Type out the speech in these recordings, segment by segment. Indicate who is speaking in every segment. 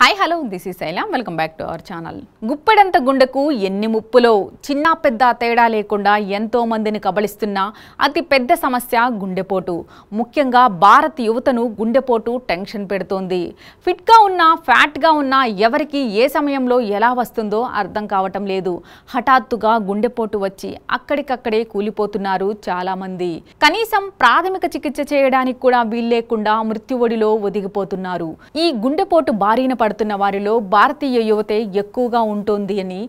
Speaker 1: hi hello this is ఐలా welcome back to our channel గుప్పెడంత గుండెకు ఎన్ని ముప్పులో చిన్న పెద్ద తేడా లేకుండా ఎంతో మందిని కబళిస్తున్న అతి పెద్ద సమస్య గుండెపోటు ముఖ్యంగా భారత్ యువతను గుండెపోటు టెన్షన్ పెడుతోంది ఫిట్గా ఉన్నా ఫ్యాట్గా ఉన్నా ఎవరికి ఏ సమయంలో ఎలా వస్తుందో అర్థం కావటం లేదు హఠాత్తుగా గుండెపోటు వచ్చి అక్కడికక్కడే కూలిపోతున్నారు చాలామంది కనీసం ప్రాథమిక చికిత్స చేయడానికి కూడా వీల్లేకుండా మృత్యువడిలో ఒదిగిపోతున్నారు ఈ గుండెపోటు బారిన పడుతున్న వారిలో భారతీయ యువతే ఎక్కువగా ఉంటుంది అని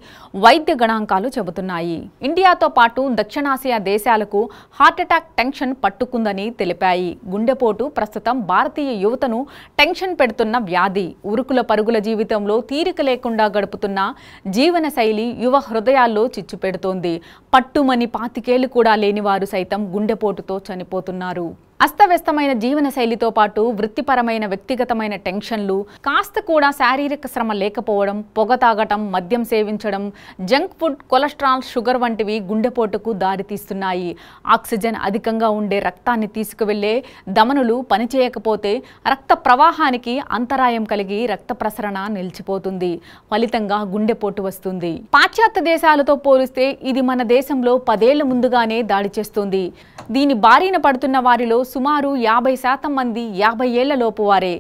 Speaker 1: వైద్య గణాంకాలు చెబుతున్నాయి ఇండియాతో పాటు దక్షిణాసియా దేశాలకు హార్ట్అటాక్ టెన్షన్ పట్టుకుందని తెలిపాయి గుండెపోటు ప్రస్తుతం భారతీయ యువతను టెన్షన్ పెడుతున్న వ్యాధి ఉరుకుల పరుగుల జీవితంలో తీరిక లేకుండా గడుపుతున్న జీవన శైలి యువ హృదయాల్లో చిచ్చు పెడుతోంది పట్టుమని పాతికేళ్లు కూడా లేనివారు సైతం గుండెపోటుతో చనిపోతున్నారు అస్తవ్యస్తమైన జీవన శైలితో పాటు వృత్తిపరమైన వ్యక్తిగతమైన టెన్షన్లు కాస్త కూడా శారీరక శ్రమ లేకపోవడం పొగ తాగటం మద్యం సేవించడం జంక్ ఫుడ్ కొలెస్ట్రాల్ షుగర్ వంటివి గుండెపోటుకు దారితీస్తున్నాయి ఆక్సిజన్ అధికంగా ఉండే రక్తాన్ని తీసుకువెళ్లే దమనులు పనిచేయకపోతే రక్త ప్రవాహానికి అంతరాయం కలిగి రక్త ప్రసరణ నిలిచిపోతుంది ఫలితంగా గుండెపోటు వస్తుంది పాశ్చాత్య దేశాలతో పోలిస్తే ఇది మన దేశంలో పదేళ్ల ముందుగానే దాడి చేస్తుంది దీని బారిన పడుతున్న వారిలో సుమారు యాభై శాతం మంది యాభై ఏళ్లలోపు వారే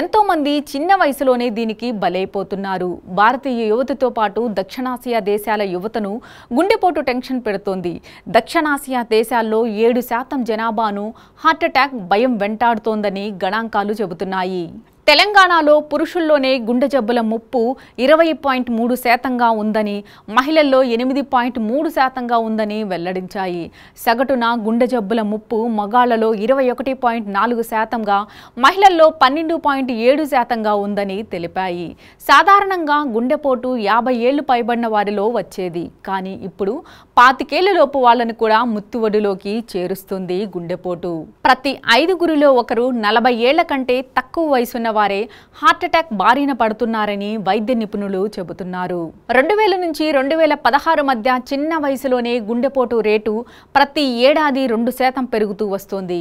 Speaker 1: ఎంతోమంది చిన్న వయసులోనే దీనికి బలైపోతున్నారు భారతీయ యువతతో పాటు దక్షిణాసియా దేశాల యువతను గుండెపోటు టెన్షన్ పెడుతోంది దక్షిణాసియా దేశాల్లో ఏడు శాతం జనాభాను హార్ట్అటాక్ భయం వెంటాడుతోందని గణాంకాలు చెబుతున్నాయి తెలంగాణలో పురుషుల్లోనే గుండె జబ్బుల ముప్పు ఇరవై పాయింట్ మూడు శాతంగా ఉందని మహిళల్లో ఎనిమిది పాయింట్ మూడు శాతంగా ఉందని వెల్లడించాయి సగటున గుండె జబ్బుల ముప్పు మగాళ్లలో ఇరవై ఒకటి పాయింట్ నాలుగు శాతంగా మహిళల్లో పన్నెండు పాయింట్ ఏడు శాతంగా ఉందని తెలిపాయి సాధారణంగా గుండెపోటు యాభై ఏళ్లు పైబడిన వారిలో వచ్చేది కానీ ఇప్పుడు పాతికేళ్లలోపు వాళ్లను కూడా ముత్తువడిలోకి చేరుస్తుంది గుండెపోటు ప్రతి ఐదుగురిలో ఒకరు నలభై ఏళ్ల కంటే తక్కువ వయసున్న వారే హార్ట్అటాక్ బారిన పడుతున్నారని వైద్య నిపుణులు చెబుతున్నారు రెండు వేల నుంచి రెండు వేల పదహారు మధ్య చిన్న వయసులోనే గుండెపోటు రేటు ప్రతి ఏడాది రెండు శాతం పెరుగుతూ వస్తోంది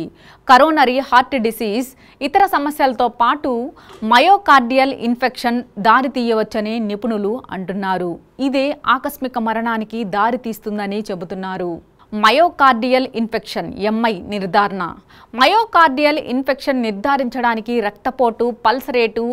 Speaker 1: కరోనరీ హార్ట్ డిసీజ్ ఇతర సమస్యలతో పాటు మయోకార్డియల్ ఇన్ఫెక్షన్ దారితీయవచ్చని నిపుణులు అంటున్నారు ఇదే ఆకస్మిక మరణానికి దారితీస్తుందని చెబుతున్నారు మయోకార్డియల్ ఇన్ఫెక్షన్ ఎంఐ నిర్ధారణ మయోకార్డియల్ ఇన్ఫెక్షన్ నిర్ధారించడానికి రక్తపోటు pulse rate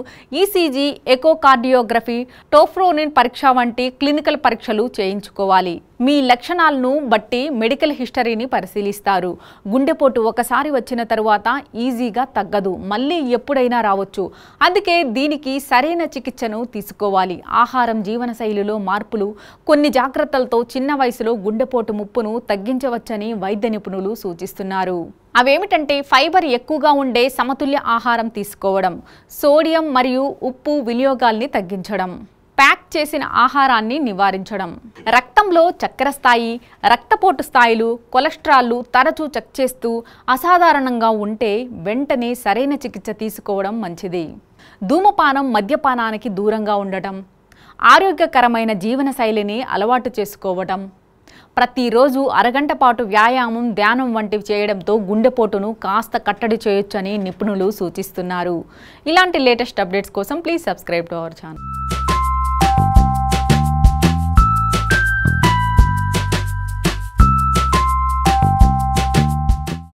Speaker 1: ECG echocardiography troponin పరీక్ష వంటి క్లినికల్ పరీక్షలు చేయించుకోవాలి మీ లక్షణాలను బట్టి మెడికల్ హిస్టరీని పరిశీలిస్తారు గుండెపోటు ఒకసారి వచ్చిన తరువాత ఈజీగా తగ్గదు మళ్ళీ ఎప్పుడైనా రావచ్చు అందుకే దీనికి సరైన చికిత్సను తీసుకోవాలి ఆహారం శైలిలో మార్పులు కొన్ని జాగ్రత్తలతో చిన్న వయసులో గుండెపోటు ముప్పును తగ్గించవచ్చని వైద్య నిపుణులు సూచిస్తున్నారు అవేమిటంటే ఫైబర్ ఎక్కువగా ఉండే సమతుల్య ఆహారం తీసుకోవడం సోడియం మరియు ఉప్పు వినియోగాల్ని తగ్గించడం ప్యాక్ చేసిన ఆహారాన్ని నివారించడం రక్తంలో చక్కెర స్థాయి రక్తపోటు స్థాయిలు కొలెస్ట్రాల్లు తరచూ చెక్ చేస్తూ అసాధారణంగా ఉంటే వెంటనే సరైన చికిత్స తీసుకోవడం మంచిది ధూమపానం మద్యపానానికి దూరంగా ఉండటం ఆరోగ్యకరమైన జీవనశైలిని అలవాటు చేసుకోవటం ప్రతిరోజు అరగంట పాటు వ్యాయామం ధ్యానం వంటివి చేయడంతో గుండెపోటును కాస్త కట్టడి చేయొచ్చని నిపుణులు సూచిస్తున్నారు ఇలాంటి లేటెస్ట్ అప్డేట్స్ కోసం please subscribe to our channel